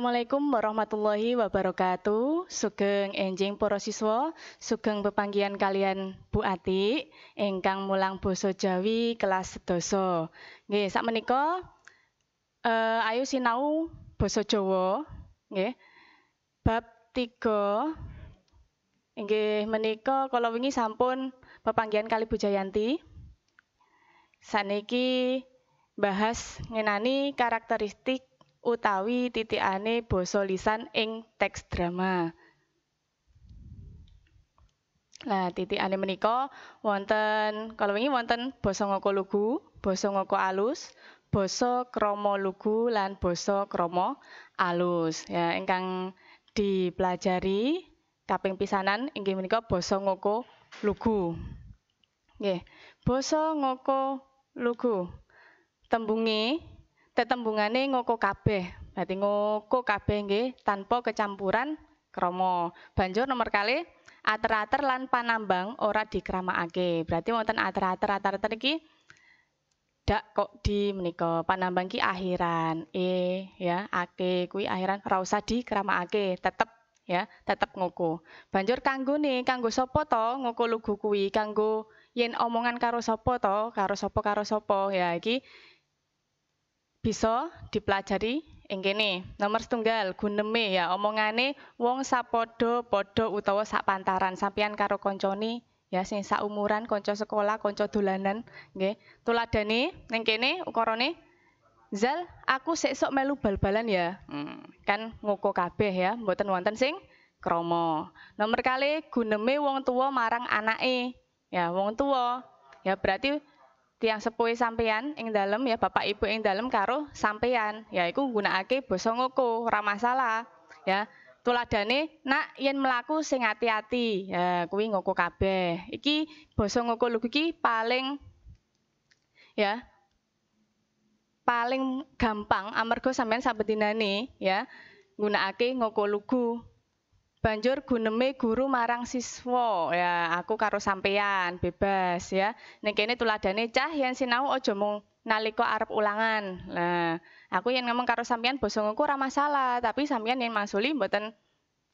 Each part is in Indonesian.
Assalamualaikum warahmatullahi wabarakatuh. Sugeng enjing para siswa, sugeng pepanggian kalian Bu Ati ingkang mulang basa Jawi kelas sedasa. Nggih, sakmenika eh, ayo sinau basa Jawa, nggih. Bab 3 Nggih, menika kala wingi sampun pepanggian kali Bu Jayanti. Saniki bahas ngenani karakteristik utawi titikane basa lisan ing teks drama. Nah, titikane menika wonten kalau wingi wonten basa ngoko lugu, basa ngoko alus, basa kromo lugu lan basa kromo alus. Ya, ingkang dipelajari kaping pisanan inggih menika basa ngoko lugu. Nggih, basa ngoko lugu. Tembunge tetembungane ngoko kabeh. Berarti ngoko kabeh nggih tanpa kecampuran kromo. Banjur nomor kali ater-ater lan panambang ora dikramakake. Berarti wonten ater-ater ater-ater iki dak kok di menika panambang ki akhiran e ya ake kuwi akhiran ora usah dikramakake, tetep ya, tetep ngoko. Banjur nih kanggo sapa to ngoko lugu kuwi kanggo yen omongan karo sapa to, karo sapa karo sapa ya iki bisa dipelajari ing kene. Nomor setunggal guneme ya omongane wong sapodo podo utawa sak pantaran sampeyan karo koncone ya sing sak umuran kanca sekolah, kanca dolanan nggih. Tuladane ning kene ukarane Zal, aku sesok melu bal-balan ya. Hmm, kan ngoko kabeh ya, mboten wonten sing kromo. Nomor kali guneme wong tua marang anake. Ya, wong tua. Ya berarti tiang sepuh sampeyan ing dalem ya bapak ibu ing dalem karo sampeyan ya iku nggunakake basa ngoko ora masalah ya tuladane nak yen mlaku sing ati-ati ya kuwi ngoko kabeh iki basa ngoko lho iki paling ya paling gampang amarga sampean sabetinane ya nggunakake ngoko lugu Banjur guneme guru marang siswa, ya aku karo sampean bebas ya. Ning kene tuladane cah si sinau aja mung nalika arep ulangan. Nah, aku yang ngomong karo sampean basa ngoku ora masalah, tapi sampean yang mansuli mboten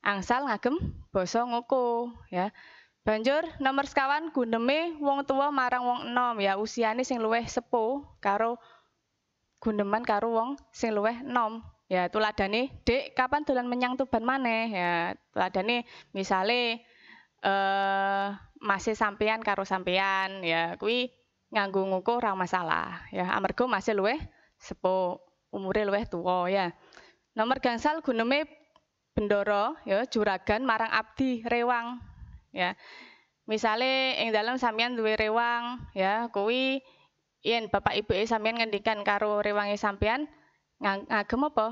angsal ngagem basa ngoku ya. Banjur nomor sekawan guneme wong tua marang wong enom ya usiane sing luweh sepuh karo guneman karo wong sing luweh enom Ya, ladane Dek, kapan dolan menyang Tuban maneh? Ya, ladane misale eh masih sampean karo sampean ya kui nganggo nguku ora masalah ya amarga masih luwe. sepo umure luwe tuwa ya. Nomor gangsal guneme bendoro ya juragan marang abdi rewang ya. Misale yang dalam sampean duwe rewang ya kui yen bapak ibu sampean ngendikan karo rewange sampean ngagem apa?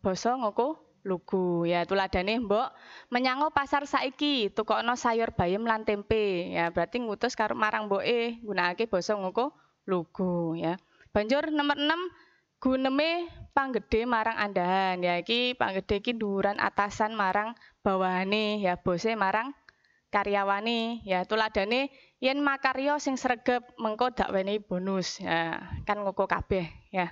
Basa ngoko lugu ya tuladane mbok menyango pasar saiki tukokno sayur bayam lan tempe ya berarti ngutus karo marang mboke gunakake basa ngoko lugu ya banjur nomor 6 guneme panggede marang andahan ya iki panggede iki duran atasan marang bawahane ya bose marang karyawane ya tuladane yen makarya sing sregep mengko weni bonus ya kan ngoko kabeh ya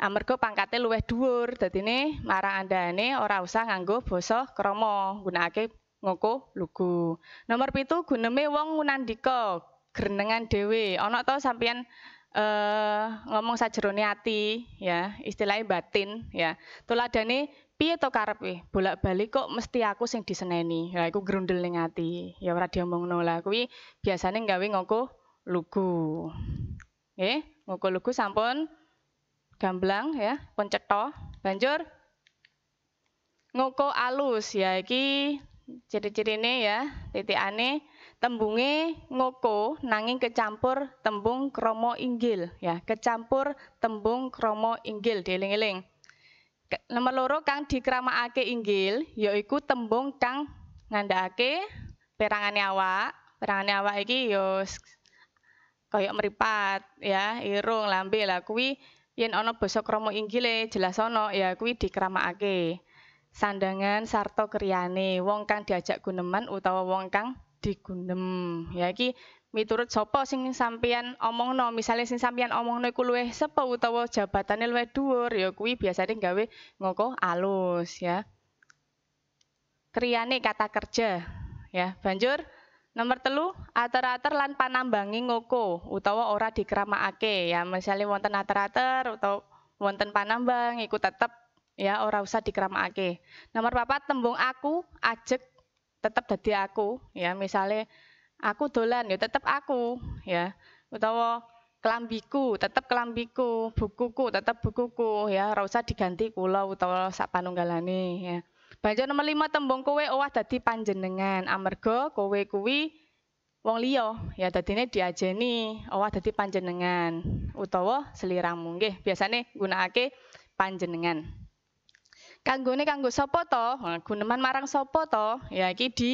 amarga ah, pangkate luwih dhuwur dadine marang andane ora usah nganggo basa krama nggunakake ngoko lugu nomor pitu guneme wong ngunandika grenengan dhewe ana to sampeyan uh, ngomong sajerone ati ya istilahnya batin ya tuladane piye to karep eh? bolak-balik kok mesti aku sing diseneni ya iku grundel ning ati ya ora diomongno lah kuwi biasane gawe ngoko lugu nggih ngoko lugu sampun gamblang ya, pencetho, Banjur ngoko alus ya iki ciri-cirine ya, titik ane tembunge ngoko nanging kecampur tembung kromo inggil ya, kecampur tembung kromo inggil dieling-eling. Nomor loro kang dikramakake inggil yaiku tembung kang ngandhakake perangane awak. Perangane awak iki yo ya koyok meripat ya, irung, lambe lah kuwi Yen ana basa krama Inggile jelas ana ya kuwi dikramakake. Sandangan sarta kriyane wong kang diajak guneman utawa wong kang digunem. Ya iki miturut sapa sing sampeyan omongno, misalnya sing sampeyan omongno iku luwih sepo utawa jabatane luwih dhuwur ya kuwi biasane gawe ngoko alus ya. Kriyane kata kerja ya. Banjur Nomor telu, ater-ater lan panambangi ngoko utawa ora dikeramakake ya. Misalnya wonten ater-ater utawa wonten panambang iku tetep ya ora usah dikeramakake. Nomor papat tembung aku ajek tetep dadi aku ya. Misalnya aku dolan ya tetep aku ya. Utawa kelambiku tetep kelambiku, bukuku tetep bukuku ya, ora usah diganti kula utawa sak panunggalane ya. Banjur nomor lima tembung kowe owah oh, dadi panjenengan amarga kowe kuwi wong liya ya dadine diajeni owah oh, dadi panjenengan utawa seliramu nggih biasane gunakake panjenengan. Kanggone kanggo sapa to? Nah, guneman marang sapa to? Ya iki di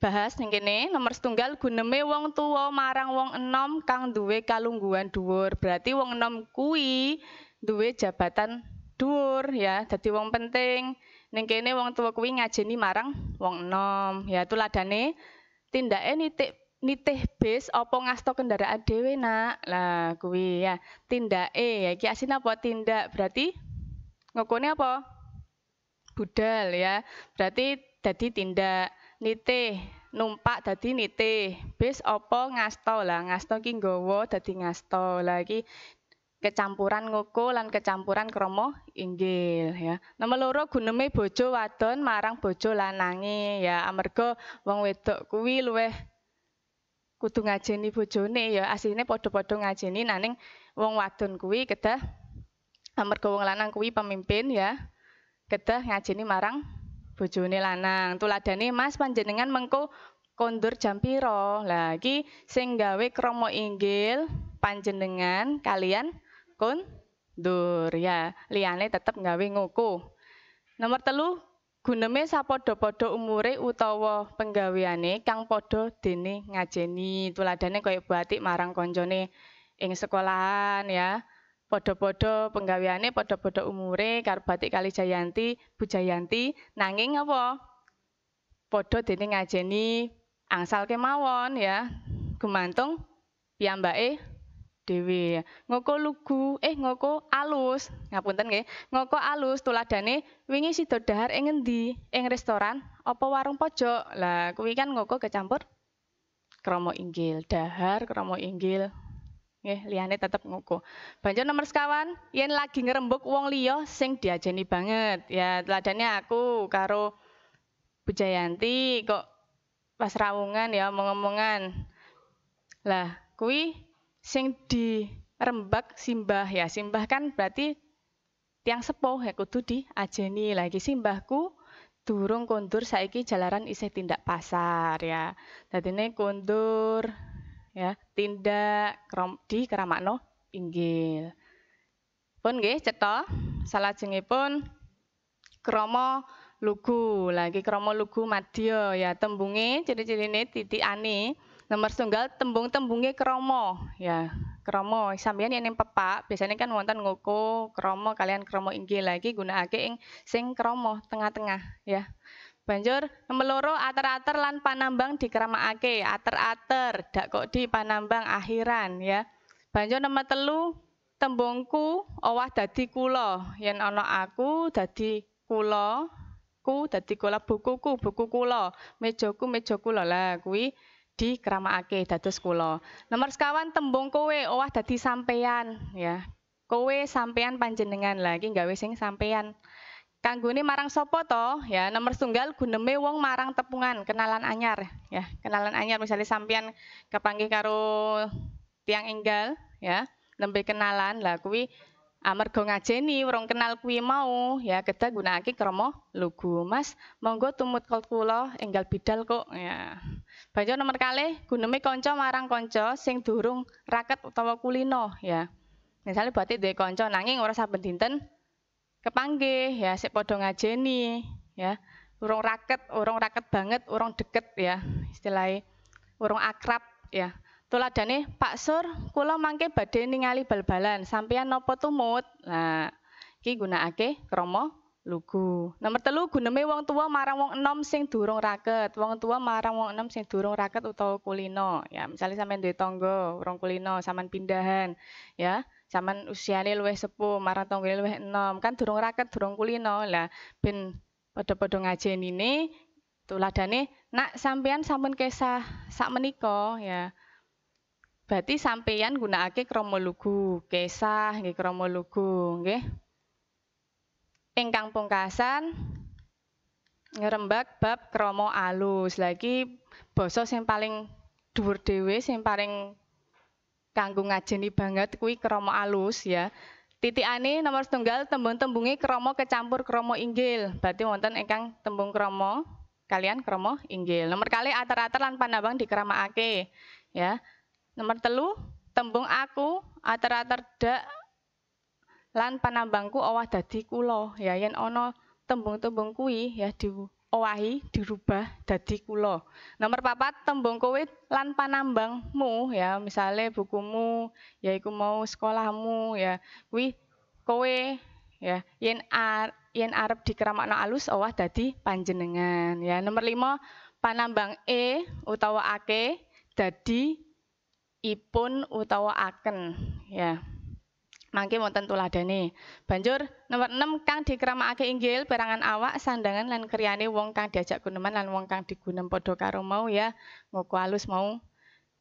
bahas ning kene nomor setunggal guneme wong tuwa marang wong enom kang duwe kalungguhan dhuwur. Berarti wong enom kuwi duwe jabatan dhuwur ya, dadi wong penting. Ning kene wong tua kuwi ngajeni marang wong enom. Ya tuladane tindake nitik nitih bis apa ngasto kendaraan dhewe nak. Lah kuwi ya tindake ya iki asin apa tindak berarti ngokone apa? Budal ya. Berarti dadi tindak nitih numpak dadi nitih bis apa ngasto lah ngasto ki nggawa dadi ngasto lah iki kecampuran ngoko lan kecampuran kromo inggil ya. Nomor loro guneme bojo wadon marang bojo lanange ya amarga wong wedok kuwi luweh kudu ngajeni bojone ya asline padha-padha ngajeni nanging wong wadon kuwi kedah amarga wong lanang kuwi pemimpin ya kedah ngajeni marang bojone lanang. Tuladane Mas panjenengan mengko kondur jam piro? lagi sing gawe kromo inggil panjenengan kalian kondur ya. Liyane tetep nggawe nguku. Nomor telu guneme sapadha podo umure utawa penggaweane kang podo dene ngajeni. Tuladane kaya batik marang koncone ing sekolahan ya. podo-podo penggaweane, podo-podo umure karo batik kali Jayanti, Bu Jayanti nanging apa? podo dene ngajeni angsal kemawon ya. Gumantung piyambake dhewe. Ngoko lugu, eh ngoko alus. Ngapunten nggih. Ngoko alus tuladane wingi sida dahar ing endi? Ing restoran apa warung pojok? Lah kuwi kan ngoko kecampur kromo inggil, dahar kromo inggil. Nggih, liyane tetep ngoko. Banjur nomor sekawan, yen lagi ngerembuk wong liya sing diajeni banget. Ya tuladane aku karo Bujayanti kok pas rawungan ya omong-omongan. Lah, kuwi sing di rembak simbah ya simbah kan berarti tiang sepuh ya kudu diajeni lagi simbahku durung kondur saiki jalaran isih tindak pasar ya dadi ini kondur ya tindak krom, di keramakno inggil pun salah cetha pun kromo lugu lagi kromo lugu madio ya tembunge ciri-cirine ani Nomor tunggal tembung tembungnya kromo ya. Kromo yang yang pepak biasanya kan wonten ngoko kromo kalian kromo inggi lagi guna ake ing sing kromo tengah-tengah ya. Banjur nomor loro ater-ater lan panambang di kerama ake, ater-ater dak kok di panambang akhiran ya. Banjur nomor telu tembungku owah dadi kulo yang ono aku dadi kulo ku dadi kula bukuku, buku kula, mejoku meja kula. Lah kuwi di ake dados kula. Nomor sekawan tembung kowe owah dadi sampean ya. Kowe sampean panjenengan lagi iki gawe sing sampean. Kanggone marang sapa to? Ya, nomor tunggal guneme wong marang tepungan, kenalan anyar ya. Kenalan anyar misalnya sampean kepanggih karo tiang enggal ya, nembe kenalan lah kuwi amarga ngajeni urung kenal kuwi mau ya kita gunakake kromo lugu mas monggo tumut kula enggal bidal kok ya Banjur nomor kalih gunemi konco marang konco sing durung raket utawa kulino ya. Misalnya berarti dia konco nanging ora saben dinten kepangge, ya podong padha nih ya. Urung raket, urung raket banget, urung deket ya istilahnya. Urung akrab ya. Tuladane Pak Sur, kula mangke badhe ningali bal-balan, sampeyan nopo tumut? Nah, iki gunakake krama lugu. Nomor telu guneme wong tua marang wong enom sing durung raket. Wong tua marang wong enom sing durung raket utawa kulino. Ya, misalnya sampean duwe tangga urung kulino, sampean pindahan, ya. Sampean usiane luwih sepuh marang tanggane luwih enom, kan durung raket, durung kulino. Lah ben padha-padha ini tuladane nak sampean sampun kisah sak menika ya. Berarti sampean gunakake kromo lugu, kisah nggih kromo lugu, nggih ingkang pungkasan ngerembak bab kromo alus. Lagi boso yang paling dhuwur dhewe yang paling kanggo ngajeni banget kuwi kromo alus ya. ane nomor setunggal tembung tembungi kromo kecampur kromo inggil. Berarti wonten ingkang tembung kromo kalian kromo inggil. Nomor kali atar-atar lan panabang dikeramakake ya. Nomor telu tembung aku atar-atar dak lan panambangku owah dadi kula ya yen ana tembung-tembung kuwi ya diowahi dirubah dadi kula nomor papat tembung kowe lan panambangmu ya misalnya bukumu yaiku mau sekolahmu ya kuwi kowe ya yen ar yen arep dikeramakno alus owah dadi panjenengan ya nomor lima panambang e utawa ake dadi ipun utawa aken ya mangke wonten tuladane. Banjur nomor 6 kang dikramakake inggil perangan awak, sandangan lan kriyane wong kang diajak guneman lan wong kang digunem padha karo mau ya ngoko alus mau.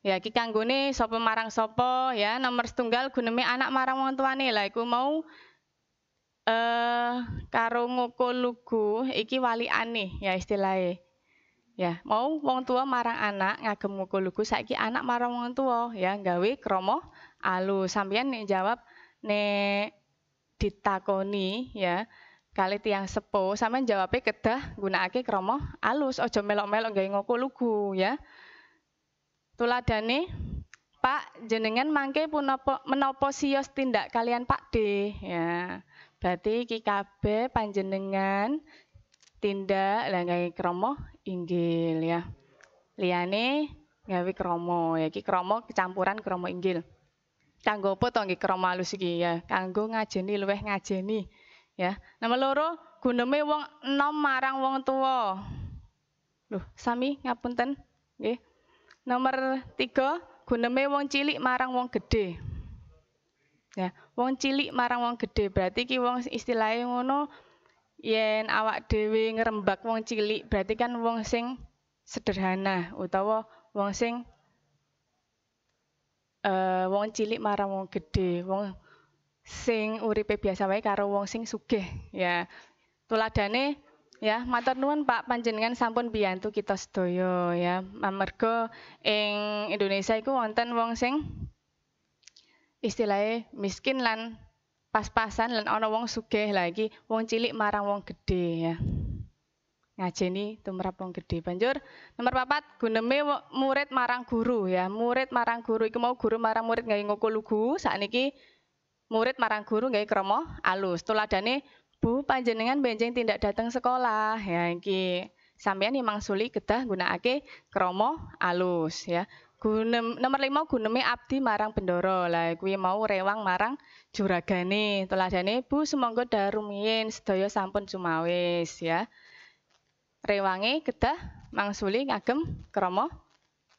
Ya iki kanggone sapa marang sopo ya nomor setunggal guneme anak marang wong tuane. Lah iku mau eh uh, karo ngoko lugu iki wali aneh ya istilahnya. Ya, mau wong tua marang anak ngagem ngoko lugu saiki anak marang wong tua ya gawe kromo alu Sampeyan nek jawab nek ditakoni ya kali tiang sepo sama jawabnya kedah gunakake kromo alus ojo melok-melok gak ngoko lugu ya tuladane Pak jenengan mangke punopo menopo sios tindak kalian Pak D ya berarti iki panjenengan tindak lah kromo inggil ya liane gawe kromo ya Ki kromo kecampuran kromo inggil Kanggo apa to nggih krama alus iki ya? Kanggo ngajeni luweh ngajeni ya. Nomor loro guneme wong enom marang wong tua, Loh, sami ngapunten nggih. Nomor tiga guneme wong cilik marang wong gede, Ya, wong cilik marang wong gede berarti ki wong istilahnya ngono yen awak dhewe ngerembak wong cilik berarti kan wong sing sederhana utawa wong sing uh, wong cilik marang wong gede, wong sing uripe biasa wae karo wong sing sugih ya. Tuladane ya matur nuwun Pak panjenengan sampun biantu kita sedaya ya. Amarga ing Indonesia iku wonten wong sing istilahnya miskin lan pas-pasan lan ana wong sugih lagi wong cilik marang wong gede ya ngajeni tumrap wong gede Banjur nomor papat guneme murid marang guru ya. Murid marang guru iku mau guru marang murid gawe ngoko lugu. Sakniki murid marang guru nggak kromo, alus. Tuladane Bu panjenengan benjeng tindak datang sekolah. Ya iki sampean yang mangsuli guna gunakake kromo, alus ya. Gunem, nomor lima guneme abdi marang pendoro lah kuwi ya mau rewang marang juragane tuladane bu semangga darumien sedaya sampun cumawis ya rewange kedah mangsuli ngagem kromo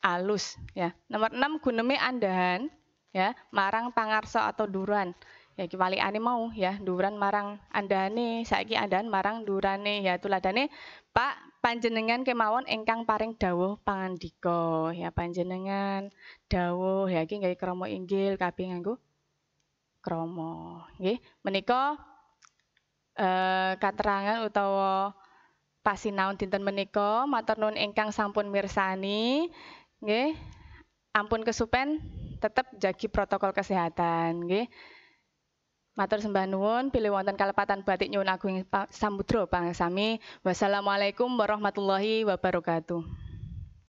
alus ya. Nomor 6 guneme andahan ya marang pangarsa atau duran. Ya kiwalikane mau ya duran marang andane, saiki andahan marang durane ya tuladane Pak panjenengan kemawon engkang paring dawuh pangandika ya panjenengan dawuh ya iki Kromo krama inggil kabeh nganggo krama nggih menika eh, katerangan utawa pasinaon dinten menika matur nuwun ingkang sampun mirsani nggih ampun kesupen tetap jagi protokol kesehatan nggih matur sembah nuwun pilih wonten kalepatan batik nyuwun agung samudra pangasami wassalamualaikum warahmatullahi wabarakatuh